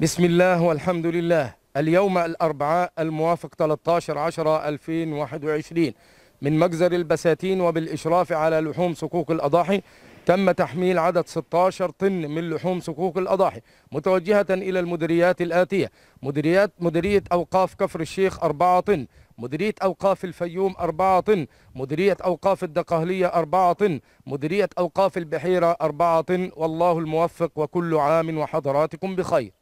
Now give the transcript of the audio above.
بسم الله والحمد لله اليوم الأربعاء الموافق 13 10 2021 من مجزر البساتين وبالإشراف على لحوم صكوك الأضاحي تم تحميل عدد 16 طن من لحوم صكوك الأضاحي متوجهة إلى المديريات الآتية مديريات مديرية أوقاف كفر الشيخ 4 طن مديرية أوقاف الفيوم 4 طن مديرية أوقاف الدقهلية 4 طن مديرية أوقاف البحيرة 4 طن والله الموفق وكل عام وحضراتكم بخير